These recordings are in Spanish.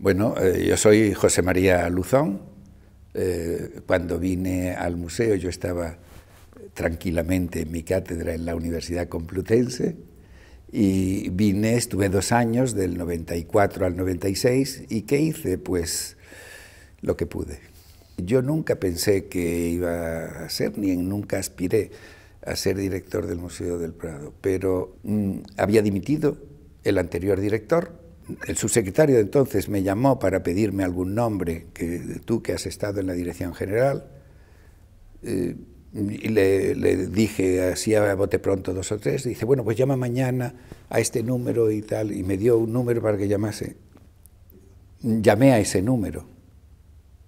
Bueno, eh, yo soy José María Luzón. Eh, cuando vine al museo yo estaba tranquilamente en mi cátedra en la Universidad Complutense y vine, estuve dos años, del 94 al 96, y ¿qué hice? Pues lo que pude. Yo nunca pensé que iba a ser, ni nunca aspiré a ser director del Museo del Prado, pero mm, había dimitido el anterior director el subsecretario de entonces me llamó para pedirme algún nombre, que tú que has estado en la dirección general, eh, y le, dije así a bote pronto dos o tres, dice, bueno, pues llama mañana a este número y tal, y me dio un número para que llamase. Llamé a ese número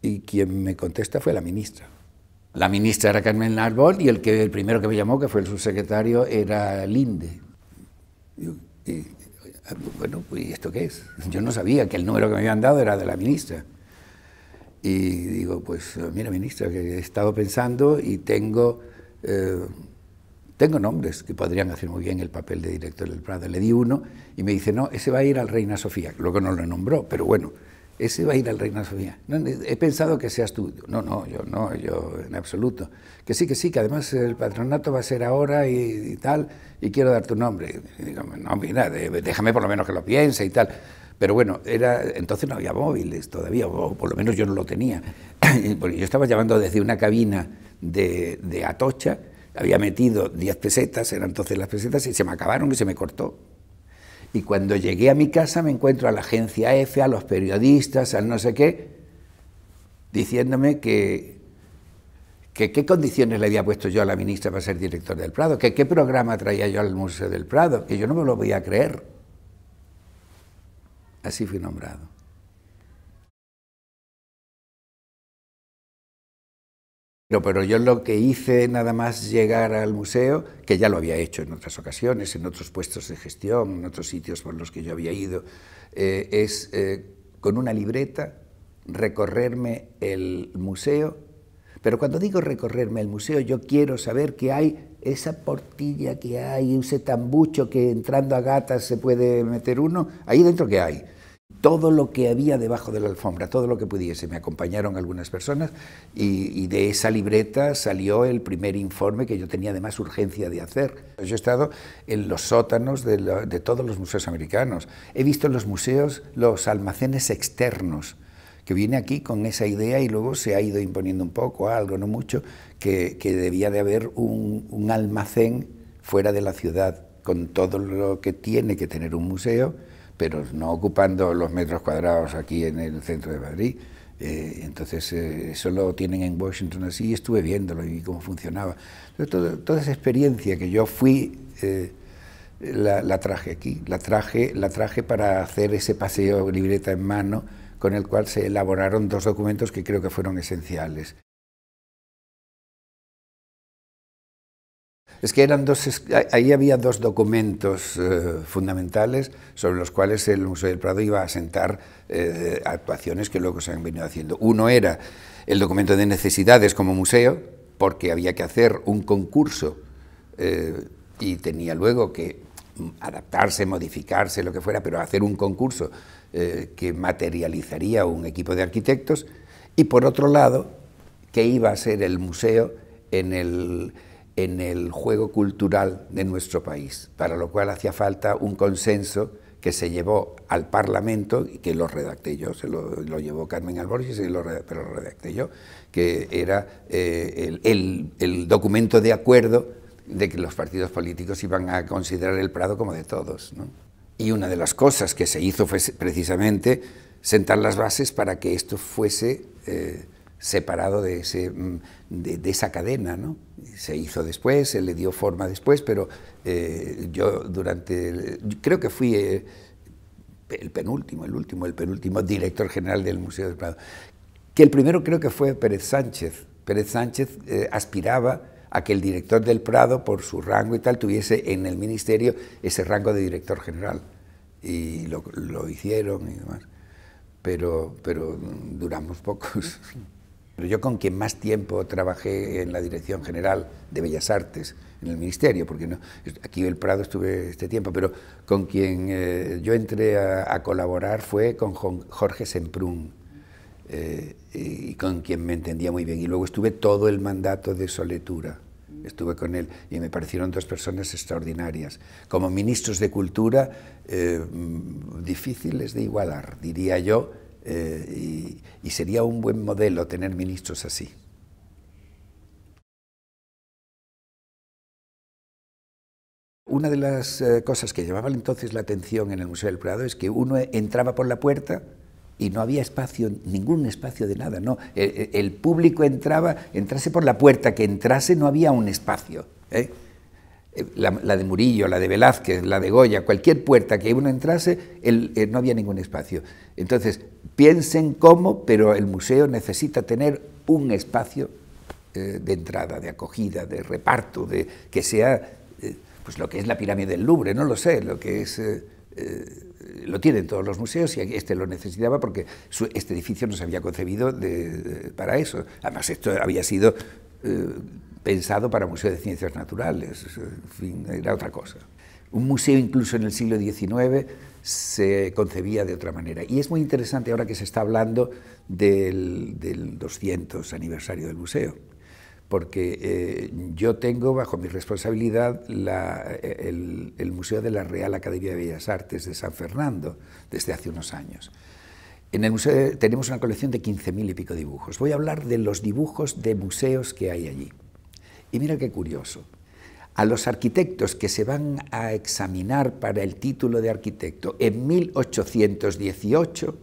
y quien me contesta fue la ministra. La ministra era Carmen árbol y el, que, el primero que me llamó, que fue el subsecretario, era Linde. y, bueno, ¿y esto qué es? Yo no sabía que el número que me habían dado era de la ministra. Y digo, pues mira ministra, que he estado pensando y tengo, eh, tengo nombres que podrían hacer muy bien el papel de director del Prado. Le di uno y me dice, no, ese va a ir al Reina Sofía. Luego no lo nombró, pero bueno, ese va a ir al Reina Sofía. Eh, he pensado que seas tú. No, no, yo no, yo en absoluto. Que sí, que sí, que además el patronato va a ser ahora y, tal, y quiero dar tu nombre. no, mira, déjame por lo menos que lo piense y tal. Pero bueno, era, entonces no había móviles todavía, o por lo menos yo no lo tenía. yo estaba llamando desde una cabina de, Atocha, había metido 10 pesetas, eran entonces las pesetas, y se me acabaron y se me cortó. Y cuando llegué a mi casa me encuentro a la agencia F, a los periodistas, al no sé qué, diciéndome que, qué condiciones le había puesto yo a la ministra para ser director del Prado, que qué programa traía yo al Museo del Prado, que yo no me lo voy a creer. Así fui nombrado. No, pero yo lo que hice nada más llegar al museo, que ya lo había hecho en otras ocasiones, en otros puestos de gestión, en otros sitios por los que yo había ido, eh, es eh, con una libreta recorrerme el museo. Pero cuando digo recorrerme el museo, yo quiero saber que hay esa portilla que hay, ese tambucho que entrando a gatas se puede meter uno, ahí dentro que hay todo lo que había debajo de la alfombra, todo lo que pudiese. Me acompañaron algunas personas y, de esa libreta salió el primer informe que yo tenía además urgencia de hacer. Yo he estado en los sótanos de, todos los museos americanos. He visto en los museos los almacenes externos que viene aquí con esa idea y luego se ha ido imponiendo un poco, algo, no mucho, que, debía de haber un almacén fuera de la ciudad, con todo lo que tiene que tener un museo, pero no ocupando los metros cuadrados aquí en el centro de Madrid. Eh, entonces, eh, eso lo tienen en Washington así, y estuve viéndolo y cómo funcionaba. toda esa experiencia que yo fui, eh, la, traje aquí, la traje, la traje para hacer ese paseo libreta en mano, con el cual se elaboraron dos documentos que creo que fueron esenciales. Es que eran dos, ahí había dos documentos eh, fundamentales sobre los cuales el Museo del Prado iba a sentar eh, actuaciones que luego se han venido haciendo. Uno era el documento de necesidades como museo, porque había que hacer un concurso eh, y tenía luego que adaptarse, modificarse, lo que fuera, pero hacer un concurso que materializaría un equipo de arquitectos. Y por otro lado, que iba a ser el museo en el en el juego cultural de nuestro país, para lo cual hacía falta un consenso que se llevó al Parlamento y que lo redacté yo, se lo, llevó Carmen Alborges, y lo, pero lo redacté yo, que era eh, el, el, documento de acuerdo de que los partidos políticos iban a considerar el Prado como de todos. ¿no? Y una de las cosas que se hizo fue precisamente sentar las bases para que esto fuese... Eh, separado de, ese, mm, de, esa cadena. ¿no? Se hizo después, se le dio forma después, pero eh, yo durante... creo que fui eh, el penúltimo, el último, el penúltimo director general del Museo del Prado. Que el primero creo que fue Pérez Sánchez. Pérez Sánchez eh, aspiraba a que el director del Prado, por su rango y tal, tuviese en el ministerio ese rango de director general. Y lo, hicieron y demás. Pero, pero mm, duramos pocos. Pero yo con quien más tiempo trabajé en la Dirección General de Bellas Artes, en el Ministerio, porque no, aquí en el Prado estuve este tiempo, pero con quien eh, yo entré a, colaborar fue con Jorge Semprún, eh, y con quien me entendía muy bien. Y luego estuve todo el mandato de Soletura, estuve con él, y me parecieron dos personas extraordinarias. Como ministros de Cultura, eh, mm, difíciles de igualar, diría yo, eh, y, sería un buen modelo tener ministros así. Una de las eh, cosas que llevaban entonces la atención en el Museo del Prado es que uno entraba por la puerta y no había espacio, ningún espacio de nada, no. E, e, el, público entraba, entrase por la puerta, que entrase no había un espacio. ¿eh? Eh, la, de Murillo, la de Velázquez, la de Goya, cualquier puerta que uno entrase, eh, no había ningún espacio. Entonces, piensen cómo, pero el museo necesita tener un espacio eh, de entrada, de acogida, de reparto, de que sea pues lo que es la pirámide del Louvre, no lo sé, lo que es... lo tienen todos los museos y este lo necesitaba porque este edificio no se había concebido para eso. Además, esto había sido eh, pensado para Museo de Ciencias Naturales, en fin, era otra cosa. Un museo incluso en el siglo XIX se concebía de otra manera. Y es muy interesante ahora que se está hablando del, 200 aniversario del museo, porque eh, yo tengo bajo mi responsabilidad el Museo de la Real Academia de Bellas Artes de San Fernando desde hace unos años. En el museo tenemos una colección de 15.000 y pico dibujos. Voy a hablar de los dibujos de museos que hay allí. Y mira qué curioso. A los arquitectos que se van a examinar para el título de arquitecto en 1818,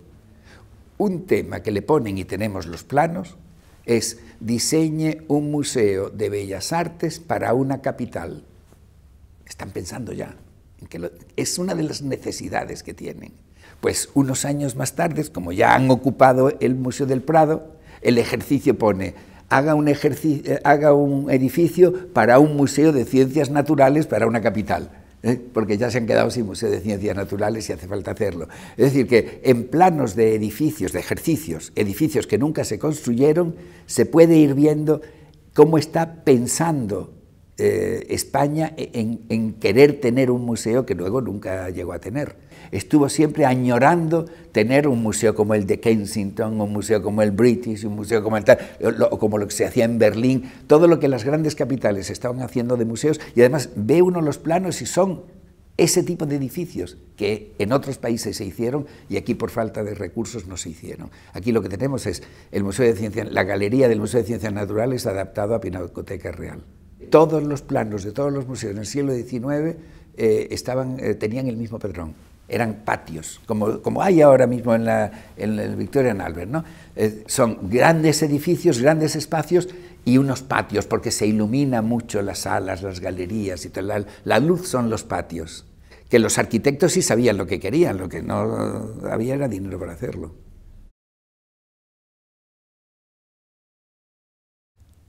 un tema que le ponen y tenemos los planos es diseñe un museo de bellas artes para una capital. Están pensando ya. que es una de las necesidades que tienen. Pues unos años más tarde, como ya han ocupado el Museo del Prado, el ejercicio pone, haga un, eh, haga un edificio para un museo de ciencias naturales para una capital. ¿eh? porque ya se han quedado sin Museo de Ciencias Naturales y hace falta hacerlo. Es decir, que en planos de edificios, de ejercicios, edificios que nunca se construyeron, se puede ir viendo cómo está pensando eh, España en, querer tener un museo que luego nunca llegó a tener. Estuvo siempre añorando tener un museo como el de Kensington, un museo como el British, un museo como el tal, o como lo que se hacía en Berlín, todo lo que las grandes capitales estaban haciendo de museos y además ve uno los planos y son ese tipo de edificios que en otros países se hicieron y aquí por falta de recursos no se hicieron. Aquí lo que tenemos es el Museo de Ciencias, la galería del Museo de Ciencias Naturales adaptado a Pinacoteca Real. Todos los planos de todos los museos en el siglo XIX eh, estaban, eh, tenían el mismo patrón. Eran patios, como, hay ahora mismo en, la, en el Albert. ¿no? Eh, son grandes edificios, grandes espacios y unos patios, porque se ilumina mucho las salas, las galerías y tal. La, la luz son los patios. Que los arquitectos sí sabían lo que querían, lo que no había era dinero para hacerlo.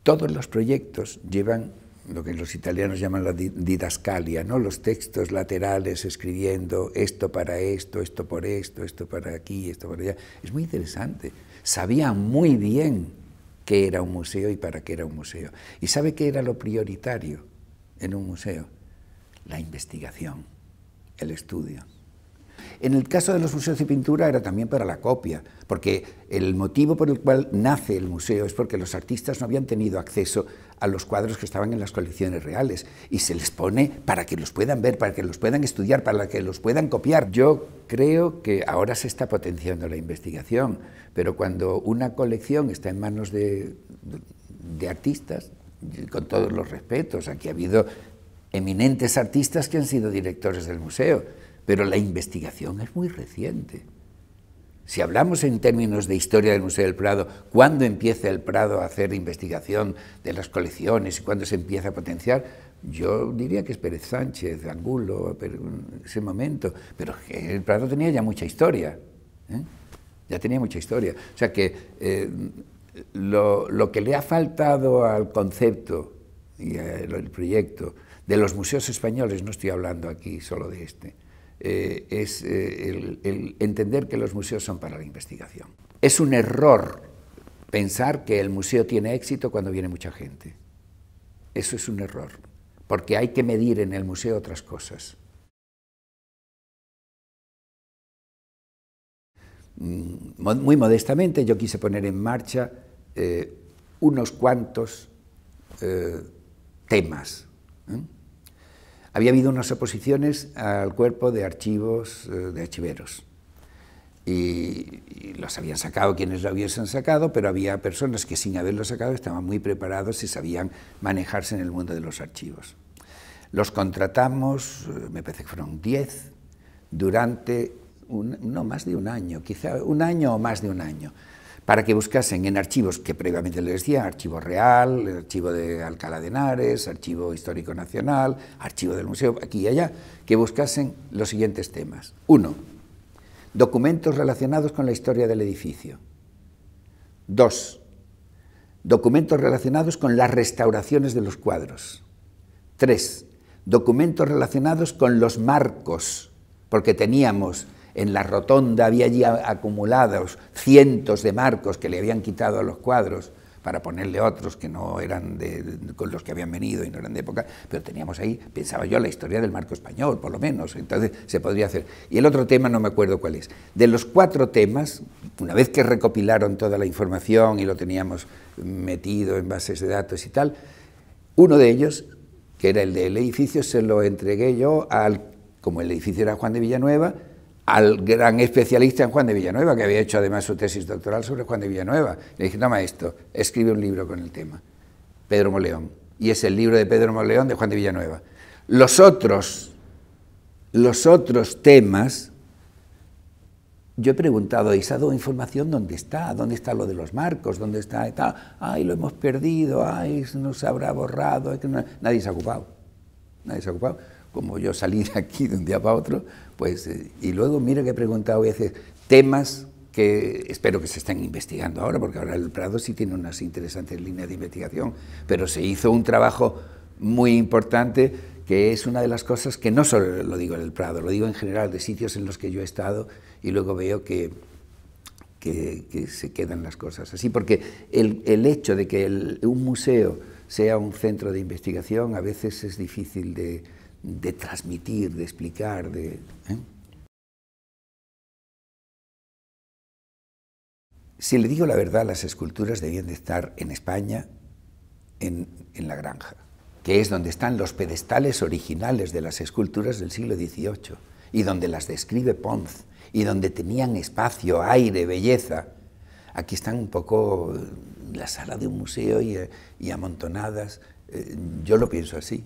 Todos los proyectos llevan lo que los italianos llaman la didascalia, ¿no? los textos laterales escribiendo esto para esto, esto por esto, esto para aquí, esto para allá. Es muy interesante. Sabía muy bien qué era un museo y para qué era un museo. ¿Y sabe qué era lo prioritario en un museo? La investigación, el estudio. En el caso de los museos de pintura era también para la copia, porque el motivo por el cual nace el museo es porque los artistas no habían tenido acceso a los cuadros que estaban en las colecciones reales y se les pone para que los puedan ver, para que los puedan estudiar, para que los puedan copiar. Yo creo que ahora se está potenciando la investigación, pero cuando una colección está en manos de, artistas, con todos los respetos, aquí ha habido eminentes artistas que han sido directores del museo, pero la investigación es muy reciente. Si hablamos en términos de historia del Museo del Prado, ¿cuándo empieza el Prado a hacer investigación de las colecciones y cuándo se empieza a potenciar? Yo diría que es Pérez Sánchez, Angulo, mm, ese momento, pero el Prado tenía ya mucha historia, ¿eh? ya tenía mucha historia. O sea que eh, lo, lo, que le ha faltado al concepto y al proyecto de los museos españoles, no estoy hablando aquí solo de este, eh, es eh, el, entender que los museos son para la investigación. Es un error pensar que el museo tiene éxito cuando viene mucha gente. Eso es un error, porque hay que medir en el museo otras cosas. Mm, muy modestamente yo quise poner en marcha eh, unos cuantos temas había habido unas oposiciones al cuerpo de archivos eh, de archiveros. Y, los habían sacado quienes lo hubiesen sacado, pero había personas que sin haberlo sacado estaban muy preparados y sabían manejarse en el mundo de los archivos. Los contratamos, eh, me parece que fueron 10, durante no más de un año, quizá un año o más de un año para que buscasen en archivos que previamente les decía, archivo real, archivo de Alcalá de Henares, archivo histórico nacional, archivo del museo, aquí y allá, que buscasen los siguientes temas. Uno, documentos relacionados con la historia del edificio. Dos, documentos relacionados con las restauraciones de los cuadros. Tres, documentos relacionados con los marcos, porque teníamos en la rotonda había allí acumulados cientos de marcos que le habían quitado a los cuadros para ponerle otros que no eran de, con los que habían venido y no eran de época, pero teníamos ahí, pensaba yo, la historia del marco español, por lo menos, entonces se podría hacer. Y el otro tema no me acuerdo cuál es. De los cuatro temas, una vez que recopilaron toda la información y lo teníamos metido en bases de datos y tal, uno de ellos, que era el del edificio, se lo entregué yo al, como el edificio era Juan de Villanueva, al gran especialista en Juan de Villanueva, que había hecho además su tesis doctoral sobre Juan de Villanueva. Le dije, no maestro, escribe un libro con el tema, Pedro Moleón. Y es el libro de Pedro Moleón de Juan de Villanueva. Los otros, los otros temas, yo he preguntado, ¿y información dónde está? ¿Dónde está lo de los marcos? ¿Dónde está? E tal, Ay, lo hemos perdido, ay, nos habrá borrado, nadie se ha ocupado. Nadie se ha ocupado como yo salí de aquí de un día para otro, pues, eh, y luego mira que he preguntado a veces temas que espero que se estén investigando ahora, porque ahora el Prado sí tiene unas interesantes líneas de investigación, pero se hizo un trabajo muy importante que es una de las cosas que no solo lo digo en el Prado, lo digo en general de sitios en los que yo he estado y luego veo que, que, se quedan las cosas así, porque el, el hecho de que un museo sea un centro de investigación a veces es difícil de, de transmitir, de explicar, de... ¿eh? Si le digo la verdad, las esculturas debían de estar en España, en, la granja, que es donde están los pedestales originales de las esculturas del siglo XVIII y donde las describe Ponce y donde tenían espacio, aire, belleza. Aquí están un poco eh, la sala de un museo y eh, amontonadas. Yo lo pienso así.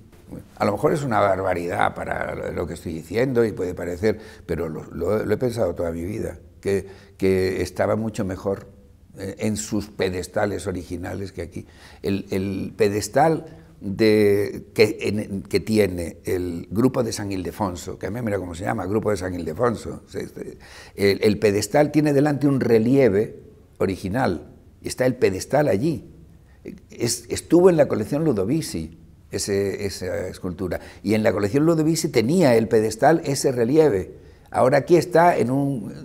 A lo mejor es una barbaridad para lo que estoy diciendo y puede parecer, pero lo, he pensado toda mi vida, que, estaba mucho mejor eh, en sus pedestales originales que aquí. El, pedestal que, tiene el grupo de San Ildefonso, que a mí mira cómo se llama, grupo de San Ildefonso, este, el, pedestal tiene delante un relieve original, está el pedestal allí. estuvo en la colección Ludovici, esa escultura. Y en la colección Ludovici tenía el pedestal ese relieve. Ahora aquí está en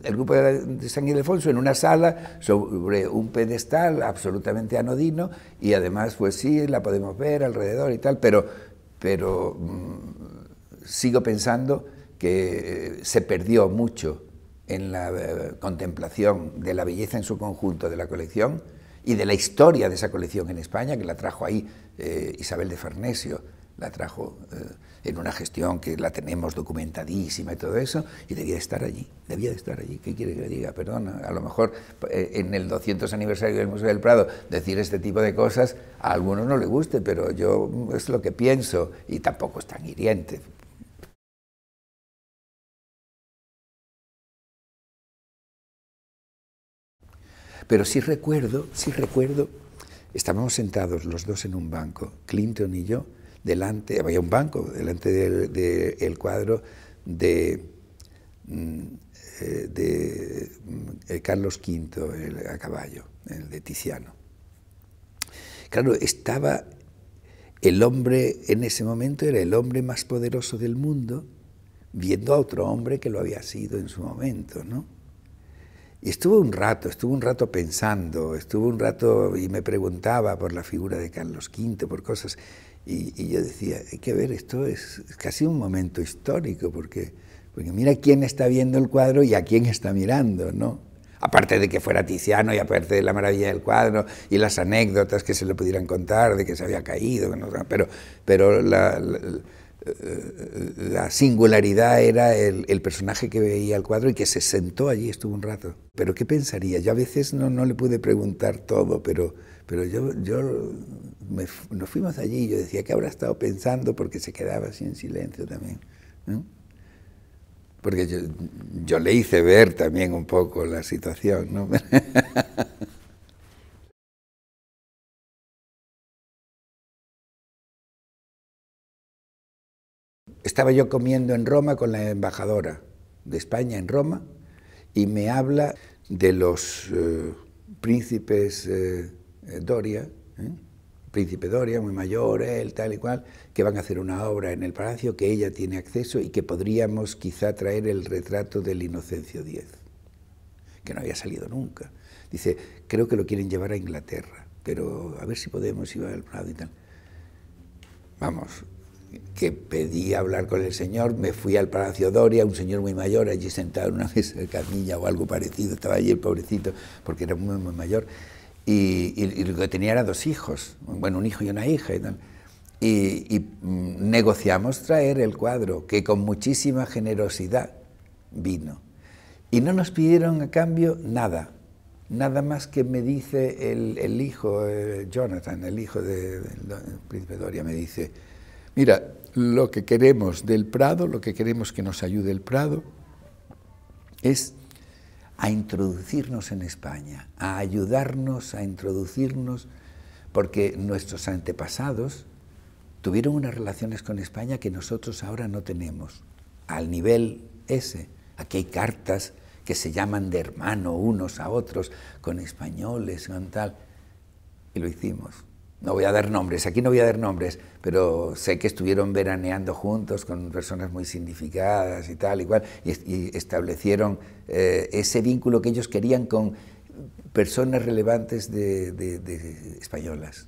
el grupo de San Ildefonso en una sala sobre un pedestal absolutamente anodino y además pues sí, la podemos ver alrededor y tal, pero, pero mm, sigo pensando que eh, se perdió mucho en la eh, contemplación de la belleza en su conjunto de la colección y de la historia de esa colección en España, que la trajo ahí eh, Isabel de Farnesio, la trajo eh, en una gestión que la tenemos documentadísima y todo eso, y debía de estar allí, debía de estar allí. ¿Qué quiere que le diga? Perdona, a lo mejor eh, en el 200 aniversario del Museo del Prado decir este tipo de cosas a algunos no le guste, pero yo es lo que pienso y tampoco es tan hiriente, Pero sí recuerdo, sí recuerdo, estábamos sentados los dos en un banco, Clinton y yo, delante, había un banco, delante del cuadro de, mm, eh, mm, eh, Carlos V el, a caballo, el de Tiziano. Claro, estaba el hombre, en ese momento era el hombre más poderoso del mundo, viendo a otro hombre que lo había sido en su momento, ¿no? Estuvo un rato, estuvo un rato pensando, estuvo un rato y me preguntaba por la figura de Carlos V, por cosas. Y, yo decía, hay que ver, esto es casi un momento histórico, porque, porque mira quién está viendo el cuadro y a quién está mirando, ¿no? Aparte de que fuera Tiziano y aparte de la maravilla del cuadro y las anécdotas que se le pudieran contar de que se había caído, pero, pero la la singularidad era el, personaje que veía el cuadro y que se sentó allí, estuvo un rato. Pero ¿qué pensaría? Yo a veces no, no le pude preguntar todo, pero, pero yo, yo nos fuimos allí y yo decía que habrá estado pensando porque se quedaba así en silencio también. Porque yo, yo le hice ver también un poco la situación. ¿no? Estaba yo comiendo en Roma con la embajadora de España en Roma y me habla de los eh, príncipes eh, eh, Doria, príncipe Doria, muy mayor, él, tal y cual, que van a hacer una obra en el palacio, que ella tiene acceso y que podríamos quizá traer el retrato del Inocencio X, que no había salido nunca. Dice, creo que lo quieren llevar a Inglaterra, pero a ver si podemos ir al Prado y tal. Vamos, que pedí hablar con el señor, me fui al Palacio Doria, un señor muy mayor, allí sentado en una mesa de camilla o algo parecido, estaba allí el pobrecito, porque era muy, muy mayor, y, lo que tenía era dos hijos, bueno, un hijo y una hija, y, y mm, negociamos traer el cuadro, que con muchísima generosidad vino. Y no nos pidieron a cambio nada, nada más que me dice el, hijo, eh, Jonathan, el hijo del príncipe Doria, me dice, Mira, lo que queremos del Prado, lo que queremos que nos ayude el Prado, es a introducirnos en España, a ayudarnos a introducirnos, porque nuestros antepasados tuvieron unas relaciones con España que nosotros ahora no tenemos, al nivel ese. Aquí hay cartas que se llaman de hermano unos a otros, con españoles, con tal, y lo hicimos no voy a dar nombres, aquí no voy a dar nombres, pero sé que estuvieron veraneando juntos con personas muy significadas y tal, y, cual y establecieron eh, ese vínculo que ellos querían con personas relevantes de, de españolas.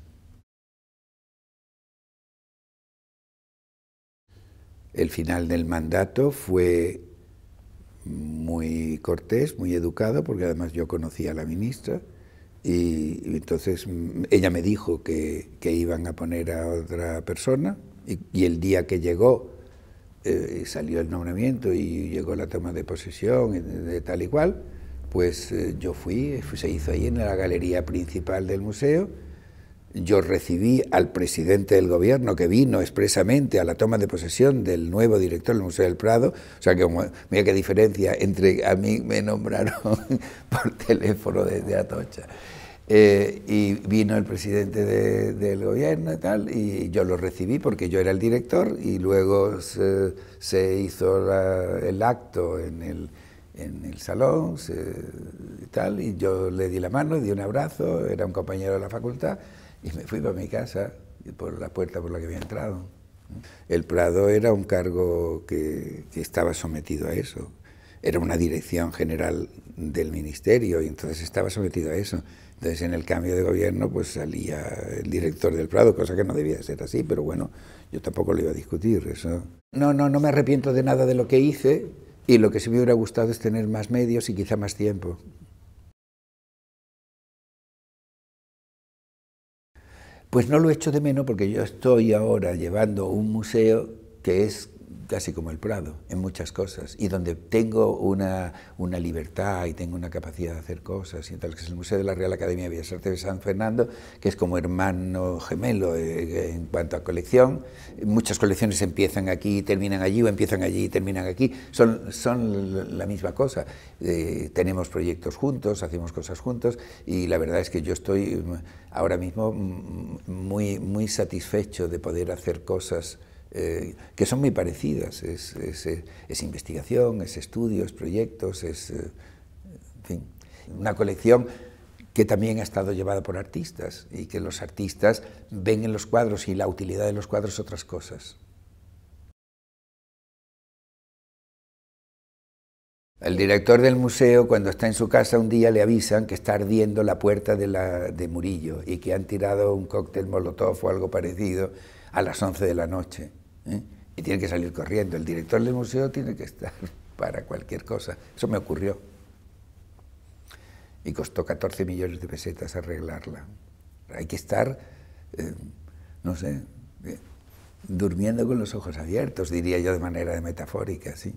El final del mandato fue muy cortés, muy educado, porque además yo conocía a la ministra. Y, entonces mm, ella me dijo que, iban a poner a otra persona y, el día que llegó eh, salió el nombramiento y llegó la toma de posesión de, tal y cual, pues eh, yo fui, se hizo ahí en la galería principal del museo yo recibí al presidente del gobierno que vino expresamente a la toma de posesión del nuevo director del Museo del Prado. O sea que mira qué diferencia entre a mí me nombraron por teléfono desde Atocha. Eh, y vino el presidente del gobierno y tal, y yo lo recibí porque yo era el director y luego se, hizo el acto en el, en el salón y tal, y yo le di la mano, le di un abrazo, era un compañero de la facultad. Y me fui para mi casa, por la puerta por la que había entrado. El Prado era un cargo que, estaba sometido a eso. Era una dirección general del ministerio y entonces estaba sometido a eso. Entonces en el cambio de gobierno pues salía el director del Prado, cosa que no debía ser así, pero bueno, yo tampoco lo iba a discutir eso. No, no, no me arrepiento de nada de lo que hice y lo que sí me hubiera gustado es tener más medios y quizá más tiempo. Pues no lo echo de menos porque yo estoy ahora llevando un museo que es casi como el Prado, en muchas cosas, y donde tengo una, libertad y tengo una capacidad de hacer cosas, y tal, que es el Museo de la Real Academia de Bellas Artes de San Fernando, que es como hermano gemelo eh, eh, en cuanto a colección. Muchas colecciones empiezan aquí y terminan allí, o empiezan allí y terminan aquí, son, son la misma cosa. Eh, tenemos proyectos juntos, hacemos cosas juntos, y la verdad es que yo estoy mm, ahora mismo mm, muy, muy satisfecho de poder hacer cosas eh, que son muy parecidas. Es, investigación, eh, es, investigación, es estudios, proyectos, es, eh, una colección que también ha estado llevada por artistas y que los artistas ven en los cuadros y la utilidad de los cuadros otras cosas. El director del museo, cuando está en su casa, un día le avisan que está ardiendo la puerta de, la, de Murillo y que han tirado un cóctel molotov o algo parecido a las 11 de la noche. ¿eh? Y tiene que salir corriendo. El director del museo tiene que estar para cualquier cosa. Eso me ocurrió. Y costó 14 millones de pesetas arreglarla. Hay que estar, eh, no sé, eh, durmiendo con los ojos abiertos, diría yo de manera metafórica, ¿sí?